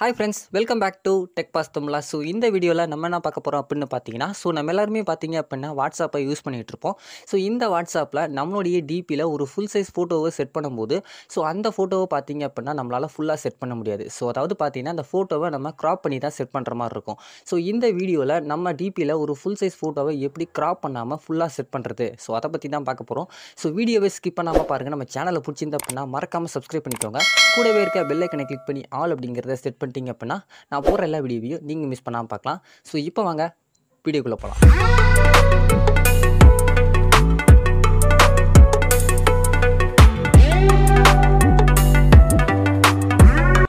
hi friends welcome back to tech boss தம்லா so இந்த வீடியோவில் நம்ம என்ன பார்க்க போகிறோம் அப்படின்னு பார்த்தீங்கன்னா ஸோ நம்ம எல்லாருமே பார்த்தீங்க அப்படின்னா வாட்ஸ்அப்பை யூஸ் பண்ணிகிட்டு இருப்போம் ஸோ இந்த வாட்ஸ்அப்பில் நம்மளுடைய டிபியில் ஒரு ஃபுல் சைஸ் ஃபோட்டோவை செட் பண்ணும்போது ஸோ அந்த ஃபோட்டோவை பார்த்தீங்க அப்படின்னா நம்மளால் ஃபுல்லாக செட் பண்ண முடியாது ஸோ அதாவது பார்த்தீங்கன்னா அந்த ஃபோட்டோவை நம்ம க்ராப் பண்ணி தான் செட் பண்ணுற மாதிரி இருக்கும் ஸோ இந்த வீடியோவில் நம்ம டிபியில் ஒரு ஃபுல் சைஸ் ஃபோட்டோவை எப்படி க்ராப் பண்ணாமல் ஃபுல்லாக செட் பண்ணுறது ஸோ அதை பற்றி தான் பார்க்க போகிறோம் ஸோ வீடியோவை ஸ்கிப் பண்ணாமல் பாருங்கள் நம்ம சேனலை பிடிச்சிருந்த அப்படின்னா மறக்காமல் சப்ஸ்கிரைப் பண்ணிக்கோங்க கூடவே இருக்க பெல்லைக்கனை கிளிக் பண்ணி ஆல் அப்படிங்கிறத செட் பண்ணி பண்ணிட்டீங்க அப்படின்னா நான் போடுற எல்லா வீடியோவையும் நீங்கள் மிஸ் பண்ணாமல் பார்க்கலாம் ஸோ இப்போ வாங்க வீடியோக்குள்ளே போகலாம்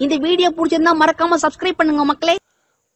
இந்த வீடியோ பிடிச்சிருந்தா மறக்காம சப்ஸ்கிரைப் பண்ணுங்க மக்களே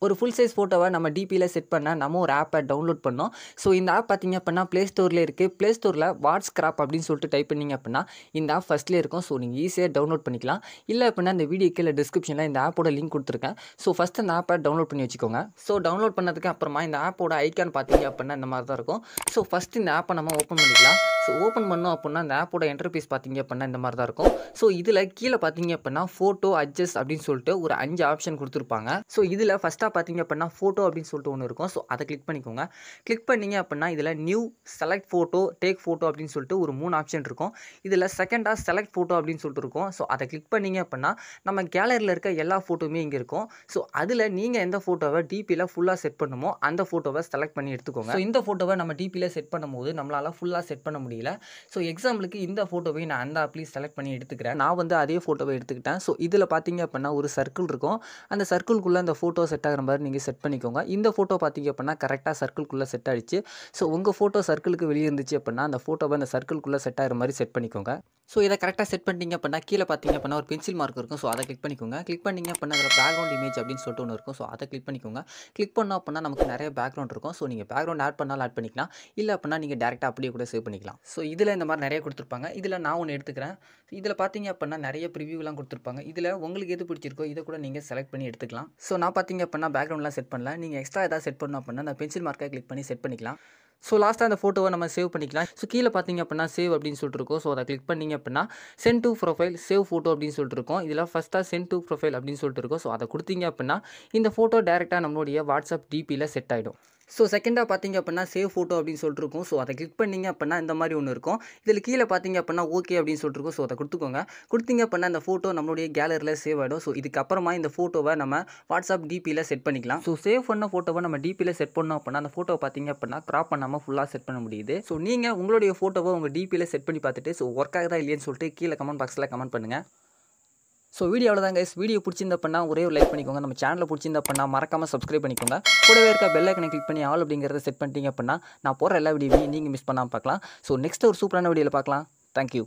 ஒரு ஃபுல் சைஸ் ஃபோட்டோவை நம்ம டிபியில் செட் பண்ண நம்ம ஒரு ஆப்பை டவுன்லோட் பண்ணோம் ஸோ இந்த ஆப் பார்த்திங்க அப்படின்னா ப்ளே ஸ்டோரில் இருக்குது ப்ளே ஸ்டோரில் வாட்ஸ் கிராப் அப்படின்னு சொல்லிட்டு டைப் பண்ணிங்க அப்படின்னா இந்த ஆப் ஃபஸ்ட்லேயே இருக்கும் ஸோ நீங்கள் ஈஸியாக டவுன்லோட் பண்ணிக்கலாம் இல்லை அப்படின்னா இந்த வீடியோ கீழே டிஸ்கிரிப்ஷனில் இந்த ஆப்போட லிங்க் கொடுத்துருக்கேன் ஸோ ஃபஸ்ட் அந்த ஆப்பை டவுன்லோட் பண்ணி வச்சுக்கோங்க ஸோ டவுன்லோட் பண்ணதுக்கு அப்புறமா இந்த ஆப்போட ஐக்கான் பார்த்தீங்க அப்படின்னா இந்த மாதிரி தான் இருக்கும் ஸோ ஃபஸ்ட் இந்த ஆப்பை நம்ம ஓப்பன் பண்ணிக்கலாம் ஸோ ஓப்பன் பண்ணோம் அப்படின்னா அந்த ஆப்போட என்டர்பீஸ் பார்த்திங்க அப்படின்னா இந்த மாதிரி தான் இருக்கும் ஸோ இதில் கீழே பார்த்திங்க அப்படின்னா ஃபோட்டோ அட்ஜஸ்ட் அப்படின்னு சொல்லிட்டு ஒரு அஞ்சு ஆப்ஷன் கொடுத்துருப்பாங்க ஸோ இதில் ஃபஸ்ட்டாக பார்த்திங்க அப்படின்னா ஃபோட்டோ அப்படின்னு சொல்லிட்டு ஒன்று இருக்கும் ஸோ அதை கிளிக் பண்ணிக்கோங்க கிளிக் பண்ணிங்க அப்படின்னா இதில் new select photo take photo அப்படின்னு சொல்லிட்டு ஒரு மூணு ஆப்ஷன் இருக்கும் இதில் செகண்டாக செலக்ட் ஃபோட்டோ அப்படின்னு சொல்லிட்டு இருக்கும் ஸோ அதை கிளிக் பண்ணிங்க அப்படின்னா நம்ம கேலரியில் இருக்க எல்லா ஃபோட்டோவுமே இங்கே இருக்கும் ஸோ அதில் நீங்கள் எந்த ஃபோட்டோவை டிபியில் ஃபுல்லாக செட் பண்ணுமோ அந்த ஃபோட்டோவை செலக்ட் பண்ணி எடுத்துக்கோங்க ஸோ இந்த ஃபோட்டோவை நம்ம டிபியில் செட் பண்ணும்போது நம்மளால் ஃபுல்லாக செட் பண்ண முடியும் முடியல ஸோ எக்ஸாம்பிளுக்கு இந்த ஃபோட்டோவை நான் அந்த ஆப்லேயும் செலக்ட் பண்ணி எடுத்துக்கிறேன் நான் வந்து அதே ஃபோட்டோவை எடுத்துக்கிட்டேன் ஸோ இதில் பார்த்தீங்க அப்படின்னா ஒரு சர்க்கிள் இருக்கும் அந்த சர்க்கிள்குள்ளே அந்த ஃபோட்டோ செட் ஆகிற மாதிரி நீங்கள் செட் பண்ணிக்கோங்க இந்த ஃபோட்டோ பார்த்தீங்க அப்படின்னா கரெக்டாக சர்க்கிள்குள்ளே செட் ஆகிடுச்சு ஸோ உங்கள் ஃபோட்டோ சர்க்கிளுக்கு வெளியே இருந்துச்சு அப்படின்னா அந்த ஃபோட்டோவை அந்த சர்க்கிள்குள்ளே செட் ஆகிற மாதிரி செட் பண்ணிக்கோங்க ஸோ இதை கரெக்டாக செட் பண்ணிட்டீங்க அப்படின்னா கீழே பார்த்தீங்க அப்படின்னா ஒரு பென்சில் மார்க் இருக்கும் ஸோ அதை கிளிக் பண்ணிக்கோங்க கிளிக் பண்ணிங்க அப்படின்னா அதில் பேக்ரவுண்ட் இமேஜ் அப்படின்னு சொல்லிட்டு ஒன்று இருக்கும் ஸோ அதை கிளிக் பண்ணிக்கோங்க கிளிக் பண்ணோம் அப்படின்னா நமக்கு நிறைய பேக்ரவுண்ட் இருக்கும் ஸோ நீங்கள் பேக்ரவுண்ட் ஆட் பண்ணாலும் ஆட் பண்ணிக்கலாம் இல்லை அப்படின்னா நீங்கள் டேரெக்டாக அப்படியே கூட சேவ் பண்ணிக்கலாம் ஸோ இதில் இந்த மாதிரி நிறைய கொடுத்துருப்பாங்க இதில் நான் ஒன்று எடுத்துக்கிறேன் இதில் பார்த்தீங்க அப்படின்னா நிறைய ப்ரிவியூலாம் கொடுத்துருப்பாங்க இதில் உங்களுக்கு எது பிடிச்சிருக்கோ இதை கூட நீங்கள் செலக்ட் பண்ணி எடுத்துக்கலாம் ஸோ நான் பார்த்தீங்க அப்படின்னா பேக்ரவுண்ட்லாம் செட் பண்ணல நீங்கள் எக்ஸ்ட்ரா எதாவது செட் பண்ணணும் அப்படின்னா அந்த பென்சில் மார்க்கை கிளிக் பண்ணி செட் பண்ணிக்கலாம் ஸோ லாஸ்ட்டாக அந்த ஃபோட்டோவை நம்ம சேவ் பண்ணிக்கலாம் ஸோ கீழே பார்த்தீங்க அப்படின்னா சேவ் அப்படின்னு சொல்லிட்டு இருக்கோம் ஸோ அதை கிளிக் பண்ணிங்க அப்படின்னா sent to profile save photo அப்படின்னு சொல்லிட்டு இருக்கோம் இதில் ஃபஸ்ட்டாக சென்ட் டு ப்ரொஃபைல் அப்படின்னு சொல்லிட்டு இருக்கோம் ஸோ அதை கொடுத்தீங்க அப்படின்னா இந்த ஃபோட்டோ டேரெக்டாக நம்மளுடைய வாட்ஸ்அப் டிபியில் செட் ஆகிடும் ஸோ செகண்டாக பார்த்தீங்க அப்படின்னா சேவ் ஃபோட்டோ அப்படின்னு சொல்லிட்டு இருக்கும் ஸோ அதை கிளிக் பண்ணிங்க அப்படின்னா இந்த மாதிரி ஒன்று இருக்கும் இதில் கீழே பார்த்தீங்க அப்படின்னா ஓகே அப்படின்னு சொல்லிட்டு இருக்கும் ஸோ அதை கொடுத்துக்கோங்க கொடுத்தீங்க அப்படின்னா இந்த ஃபோட்டோ நம்மளுடைய கேலரியில் சேவ் ஆகிடும் ஸோ இதுக்கப்புறமா இந்த ஃபோட்டோவை நம்ம வாட்ஸ்அப் டிபியில் செட் பண்ணிக்கலாம் ஸோ சேவ் பண்ண ஃபோட்டோவை நம்ம டிபியில் செட் பண்ணோம் அப்படின்னா அந்த ஃபோட்டோ பார்த்தீங்க அப்படின்னா க்ராப் பண்ணாமல் ஃபுல்லாக செட் பண்ண முடியுது ஸோ நீங்கள் உங்களுடைய ஃபோட்டோவை உங்கள் டிபியில் செட் பண்ணி பார்த்துட்டு ஸோ ஒர்க் ஆகுதா இல்லையுன்னு சொல்லிட்டு கீழே கமெண்ட் பாக்ஸில் கமெண்ட் பண்ணுங்கள் ஸோ வீடியோ அவ்வளோ தான் வீடியோ பிடிச்சிருந்த பண்ணால் ஒரே ஒரு லைக் பண்ணிக்கோங்க நம்ம சேனலில் பிடிச்சிருந்த பண்ணால் மறக்காமல் சப்ஸ்கிரைப் பண்ணிக்கோங்க கூடவே இருக்க பெல் ஐக்கனை கிளிக் பண்ணி ஆல் அப்படிங்கிறத செட் பண்ணிட்டீங்க அப்படின்னா நான் போகிற எல்லா வீடியோவையும் நீங்கள் மிஸ் பண்ணாமல் பார்க்கலாம் ஸோ நெக்ஸ்ட் ஒரு சூப்பரான வீடியோவில் பார்க்கலாம் தேங்க்யூ